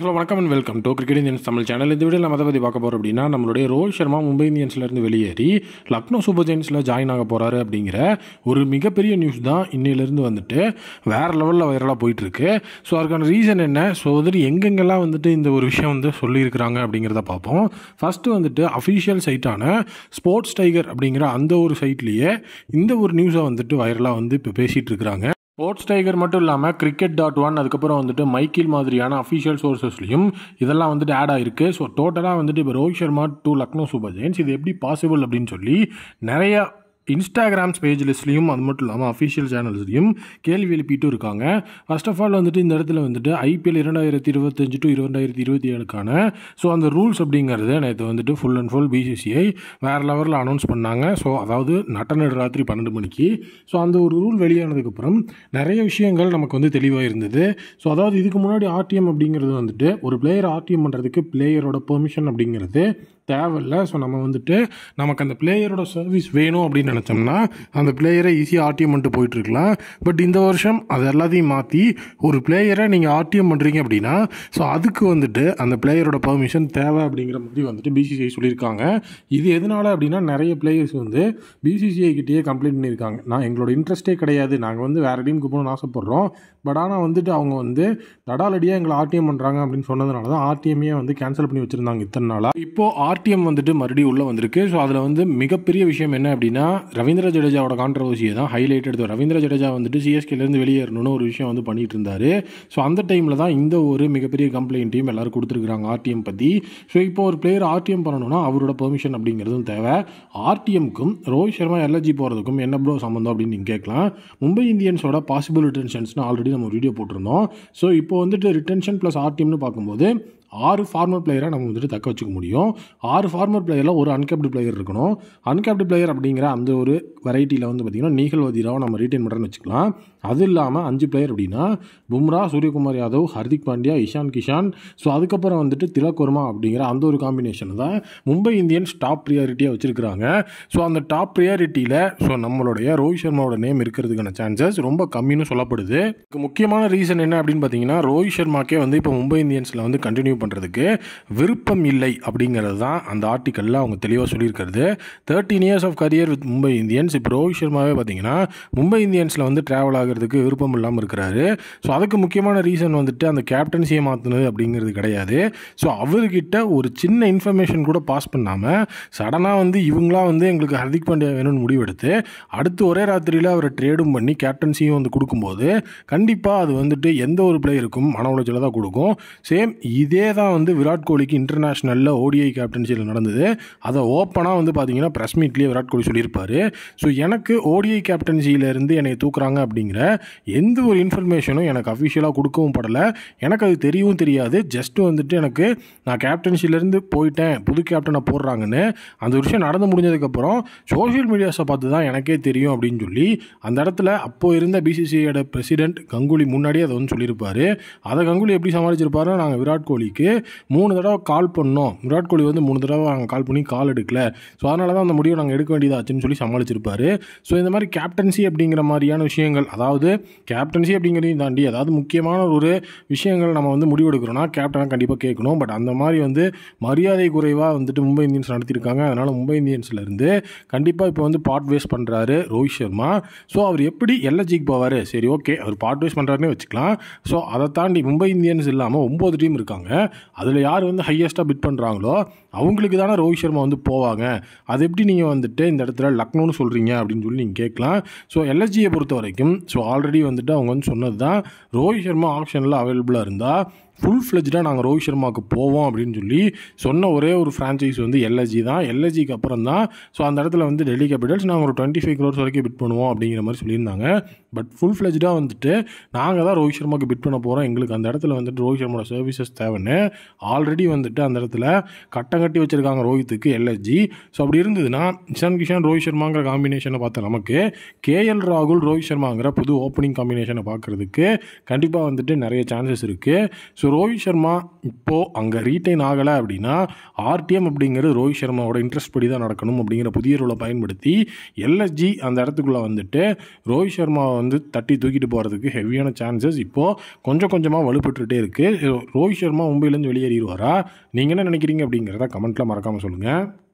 hello வணக்கம் and welcome to cricket Indians Tamil channel இந்த video நம்ம பற்றி பார்க்க போகிறோம் அப்படின்னா நம்மளுடைய ரோஹித் சர்மா மும்பை இந்தியன்ஸ்லேருந்து வெளியேறி லக்னோ சூப்பர் ஜெயின்ஸில் ஜாயின் ஆக போகிறாரு அப்படிங்கிற ஒரு மிகப்பெரிய நியூஸ் தான் இன்னிலேருந்து வந்துட்டு வேறு லெவலில் வைரலாக போயிட்டுருக்கு ஸோ அதுக்கான ரீசன் என்ன ஸோ வந்துட்டு எங்கெங்கெல்லாம் வந்துட்டு இந்த ஒரு விஷயம் வந்து சொல்லியிருக்கிறாங்க அப்படிங்கிறத பார்ப்போம் ஃபஸ்ட்டு வந்துட்டு அஃபிஷியல் சைட்டான ஸ்போர்ட்ஸ் டைகர் அப்படிங்கிற அந்த ஒரு சைட்லேயே இந்த ஒரு நியூஸை வந்துட்டு வைரலாக வந்து இப்போ பேசிகிட்டு இருக்கிறாங்க ஸ்போர்ட்ஸ் டைகர் மட்டும் இல்லாமல் கிரிக்கெட் டாட் ஒன் அதுக்கப்புறம் வந்துட்டு மைக்கில் மாதிரியான அஃபிஷியல் சோர்ஸஸ்லையும் இதெல்லாம் வந்துட்டு ஆட் ஆகிருக்கு ஸோ டோட்டலாக வந்துட்டு இப்போ Rohit Sharma to Lucknow super giants இது எப்படி பாசிபிள் அப்படின்னு சொல்லி நிறையா இன்ஸ்டாகிராம்ஸ் லிஸ்ட்லேயும் அது மட்டும் இல்லாமல் அஃபிஷியல் சேனல்ஸ்லையும் கேள்வி எழுப்பிட்டு இருக்காங்க ஃபர்ஸ்ட் ஆஃப் ஆல் வந்துட்டு இந்த இடத்துல வந்துட்டு ஐபிஎல் இரண்டாயிரத்தி இருபத்தஞ்சு டு இரண்டாயிரத்தி இருபத்தி ஏழுக்கான ஸோ அந்த ரூல்ஸ் அப்படிங்கிறது நேற்று வந்துட்டு ஃபுல் அண்ட் ஃபுல் பிசிசிஐ வேறு லெவலில் அனௌன்ஸ் பண்ணாங்க ஸோ அதாவது நட்டநடு ராத்திரி பன்னெண்டு மணிக்கு ஸோ அந்த ஒரு ரூல் வெளியானதுக்கப்புறம் நிறைய விஷயங்கள் நமக்கு வந்து தெளிவாக இருந்தது ஸோ அதாவது இதுக்கு முன்னாடி ஆர்டிஎம் அப்படிங்கிறது வந்துட்டு ஒரு பிளேயர் ஆர்டிஎம் பண்ணுறதுக்கு பிளேயரோட பெர்மிஷன் அப்படிங்கிறது தேவையில்லை ஸோ நம்ம வந்துட்டு நமக்கு அந்த பிளேயரோட சர்வீஸ் வேணும் அப்படின்னு நினச்சோம்னா அந்த பிளேயரை ஈஸியாக ஆர்டிஎம் பண்ணிட்டு போயிட்டுருக்கலாம் பட் இந்த வருஷம் அது எல்லாத்தையும் மாற்றி ஒரு பிளேயரை நீங்கள் ஆர்டிஎம் பண்ணுறீங்க அப்படின்னா ஸோ அதுக்கு வந்துட்டு அந்த பிளேயரோட பர்மிஷன் தேவை அப்படிங்கிற மாதிரி வந்துட்டு பிசிசிஐ சொல்லியிருக்காங்க இது எதனால் அப்படின்னா நிறைய பிளேயர்ஸ் வந்து பிசிசிஐ கிட்டேயே கம்ப்ளைண்ட் பண்ணியிருக்காங்க நான் எங்களோட இன்ட்ரெஸ்ட்டே கிடையாது நாங்கள் வந்து வேறு டீமுக்கு போகணும்னு ஆசைப்பட்றோம் பட் ஆனால் வந்துட்டு அவங்க வந்து தடாலடியாக எங்களை ஆர்டிஎம் பண்ணுறாங்க அப்படின்னு சொன்னதுனால தான் ஆர்டிஎம்ஏ வந்து கேன்சல் பண்ணி வச்சுருந்தாங்க இத்தனை நாளாக இப்போது ஆர்டிஎம் வந்துட்டு மறுபடியும் உள்ளே வந்திருக்கு ஸோ அதில் வந்து மிகப்பெரிய விஷயம் என்ன அப்படின்னா ரவீந்திர ஜடேஜாவோட கான்ட்ரவர்சியை தான் ஹைலைட் எடுத்து ரவீந்திர ஜடேஜா வந்துட்டு சிஎஸ்கேலேருந்து வெளியேறணும்னு ஒரு விஷயம் வந்து பண்ணிகிட்டு இருந்தார் ஸோ அந்த டைமில் தான் இந்த ஒரு மிகப்பெரிய கம்ப்ளைண்ட்டையும் எல்லாரும் கொடுத்துருக்குறாங்க ஆர்டிஎம் பற்றி ஸோ இப்போ ஒரு பிளேயர் ஆர்டிஎம் பண்ணணும்னா அவரோட பெர்மிஷன் அப்படிங்கிறதும் தேவை ஆர்டிஎம்க்கும் ரோஹித் சர்மா எல்எஜி போகிறதுக்கும் என்ன ப்ரோ சம்மந்தம் அப்படின்னு நீங்கள் கேட்கலாம் மும்பை இந்தியன்ஸோட பாசிபிள் ரிட்டன்ஷன்ஸ்னு ஆல்ரெடி நம்ம வீடியோ போட்டிருந்தோம் ஸோ இப்போ வந்துட்டு ரிட்டன்ஷன் ப்ளஸ் ஆர்டிஎம்னு பார்க்கும்போது ஆறு ஃபார்மர் பிளேயராக நம்ம வந்துட்டு தக்க வச்சுக்க முடியும் ஆறு ஃபார்மர் பிளேயரில் ஒரு அன்கேப்டு பிளேயர் இருக்கணும் அன்கேப்டு பிளேயர் அப்படிங்கிற அந்த ஒரு வெரைட்டியில் வந்து பார்த்திங்கன்னா நீகல் வதிராவை நம்ம ரீட்டைன் பண்ணுறேன்னு வச்சுக்கலாம் அது இல்லாமல் அஞ்சு பிளேயர் அப்படின்னா பும்ரா சூரியகுமார் யாதவ் ஹர்திக் பாண்டியா இஷான் கிஷான் ஸோ அதுக்கப்புறம் வந்துட்டு திலக் வர்மா அப்படிங்கிற அந்த ஒரு காம்பினேஷன் தான் மும்பை இந்தியன்ஸ் டாப் ப்ரியாரிட்டியாக வச்சுருக்கிறாங்க ஸோ அந்த டாப் ப்ரியாரிட்டியில் ஸோ நம்மளுடைய ரோஹித் சர்மாவோட நேம் இருக்கிறதுக்கான சான்சஸ் ரொம்ப கம்மின்னு சொல்லப்படுது முக்கியமான ரீசன் என்ன அப்படின்னு பார்த்தீங்கன்னா ரோஹித் சர்மாக்கே வந்து இப்போ மும்பை இந்தியன்ஸில் வந்து கண்டினியூ பண்ணுறதுக்கு விருப்பம் இல்லை அப்படிங்கிறது தான் அந்த ஆர்டிக்கலில் அவங்க தெளிவாக சொல்லியிருக்கிறது thirteen years of career with Mumbai Indians இப்போ ரோஹித் சர்மாவே பார்த்தீங்கன்னா மும்பை இந்தியன்ஸில் வந்து ட்ராவல் ஆகிறதுக்கு விருப்பம் இல்லாமல் இருக்கிறாரு ஸோ அதுக்கு முக்கியமான ரீசன் வந்துட்டு அந்த கேப்டன்சியை மாற்றினது அப்படிங்கிறது கிடையாது ஸோ அவர்கிட்ட ஒரு சின்ன இன்ஃபர்மேஷன் கூட பாஸ் பண்ணாமல் சடனாக வந்து இவங்களாம் வந்து எங்களுக்கு ஹர்திக் பாண்டியா வேணும்னு முடிவெடுத்து அடுத்து ஒரே ராத்திரியில் அவரை ட்ரேடும் பண்ணி கேப்டன்சியும் வந்து கொடுக்கும்போது கண்டிப்பாக அது வந்துட்டு எந்த ஒரு பிளேயருக்கும் மன உளைச்சலை தான் கொடுக்கும் சேம் இதே தான் வந்து விராட் கோலிக்கு இன்டர்நேஷ்னலில் ஓடிஐ கேப்டன்சியில் நடந்தது அதை ஓப்பனாக வந்து பார்த்தீங்கன்னா ப்ரெஸ் மீட்லேயே விராட் கோலி சொல்லியிருப்பார் ஸோ எனக்கு ஓடிஐ கேப்டன்சியிலேருந்து என்னை தூக்குறாங்க அப்படிங்கிற எந்த ஒரு இன்ஃபர்மேஷனும் எனக்கு அஃபிஷியலாக கொடுக்கவும் படலை எனக்கு அது தெரியவும் தெரியாது ஜஸ்ட்டு வந்துட்டு எனக்கு நான் கேப்டன்சியிலேருந்து போயிட்டேன் புது கேப்டனை போடுறாங்கன்னு அந்த விஷயம் நடந்து முடிஞ்சதுக்கப்புறம் சோஷியல் மீடியாஸை பார்த்து தான் எனக்கே தெரியும் அப்படின்னு சொல்லி அந்த இடத்துல அப்போது இருந்த பிசிசிஐட பிரசிடென்ட் கங்குலி முன்னாடியே அதை வந்து சொல்லியிருப்பார் அதை கங்குலி எப்படி சமாளிச்சிருப்பாருன்னா நாங்கள் விராட் கோலிக்கு கோலிக்கு மூணு தடவை கால் பண்ணோம் விராட் கோலி வந்து மூணு தடவை நாங்கள் கால் பண்ணி கால் எடுக்கல ஸோ அதனால தான் அந்த முடிவை நாங்கள் எடுக்க வேண்டியதாச்சுன்னு சொல்லி சமாளிச்சிருப்பாரு ஸோ இந்த மாதிரி கேப்டன்சி அப்படிங்கிற மாதிரியான விஷயங்கள் அதாவது கேப்டன்சி அப்படிங்கிறதையும் தாண்டி அதாவது முக்கியமான ஒரு விஷயங்கள் நம்ம வந்து முடிவெடுக்கிறோம்னா கேப்டனாக கண்டிப்பாக கேட்கணும் பட் அந்த மாதிரி வந்து மரியாதை குறைவாக வந்துட்டு மும்பை இந்தியன்ஸ் நடத்தியிருக்காங்க அதனால் மும்பை இந்தியன்ஸ்லேருந்து கண்டிப்பாக இப்போ வந்து பாட் வேஸ்ட் பண்ணுறாரு ரோஹித் சர்மா ஸோ அவர் எப்படி எல்எச்சிக்கு போவார் சரி ஓகே அவர் பாட் வேஸ்ட் பண்ணுறாருன்னே வச்சுக்கலாம் ஸோ அதை தாண்டி மும்பை இந்தியன்ஸ் இல்லாமல் ஒம்பது டீம் இருக்காங்க அதில் யார் வந்து ஹையஸ்ட்டாக பிட் பண்ணுறாங்களோ அவங்களுக்கு தானே ரோஹித் சர்மா வந்து போவாங்க அது எப்படி நீங்கள் வந்துட்டு இந்த இடத்துல லக்னோன்னு சொல்கிறீங்க அப்படின்னு சொல்லி நீங்கள் கேட்கலாம் ஸோ எல்எஸ்ஜியை பொறுத்த வரைக்கும் ஸோ ஆல்ரெடி வந்துட்டு அவங்க வந்து சொன்னது தான் ரோஹித் சர்மா ஆப்ஷனில் அவைலபிளாக இருந்தால் ஃபுல் ஃப்ளெஜ்டாக நாங்கள் ரோஹித் சர்மாவுக்கு போவோம் அப்படின்னு சொல்லி சொன்ன ஒரே ஒரு ஃப்ரான்ச்சைஸ் வந்து எல்எஸ்ஜி தான் எல்ஜிக்கு அப்புறம் தான் ஸோ அந்த இடத்துல வந்து டெல்லி கேபிட்டல்ஸ் நாங்கள் ஒரு டுவெண்ட்டி ஃபைவ் க்ரோர்ஸ் வரைக்கும் பிட் பண்ணுவோம் அப்படிங்கிற மாதிரி சொல்லியிருந்தாங்க பட் ஃபுல் ஃப்ளெஜ்டாக வந்துட்டு நாங்கள் தான் ரோஹித் சர்மாவுக்கு பிட் பண்ண போகிறோம் எங்களுக்கு அந்த இடத்துல வந்துட்டு ரோஹித் சர்மாவோட சர்வீசஸ் தேவைன்னு ஆல்ரெடி வந்துட்டு அந்த இடத்துல கட்டம் கட்டி வச்சுருக்காங்க ரோஹித்துக்கு எல்ஜி ஸோ அப்படி இருந்ததுன்னா இஷான் கிஷான் ரோஹித் சர்மாங்கிற காம்பினேஷனை பார்த்தா நமக்கு கேஎல் ராகுல் ரோஹித் சர்மாங்கிற புது ஓப்பனிங் காம்பினேஷனை பார்க்குறதுக்கு கண்டிப்பாக வந்துட்டு நிறைய சான்சஸ் இருக்குது ஸோ ரோஹித் சர்மா இப்போது அங்கே ரீட்டைன் ஆகலை அப்படின்னா ஆர்டிஎம் அப்படிங்கிறது ரோஹித் சர்மாவோட இன்ட்ரெஸ்ட் படி தான் நடக்கணும் அப்படிங்கிற புதிய ரூலை பயன்படுத்தி எல்எஸ்ஜி அந்த இடத்துக்குள்ளே வந்துட்டு ரோஹித் சர்மாவை வந்து தட்டி தூக்கிட்டு போகிறதுக்கு ஹெவியான சான்சஸ் இப்போது கொஞ்சம் கொஞ்சமாக வலுப்பட்டுகிட்டே இருக்குது ரோஹித் சர்மா மும்பையிலேருந்து வெளியேறிடுவாரா நீங்கள் என்ன நினைக்கிறீங்க அப்படிங்கிறத கமெண்ட்டில் மறக்காமல் சொல்லுங்கள்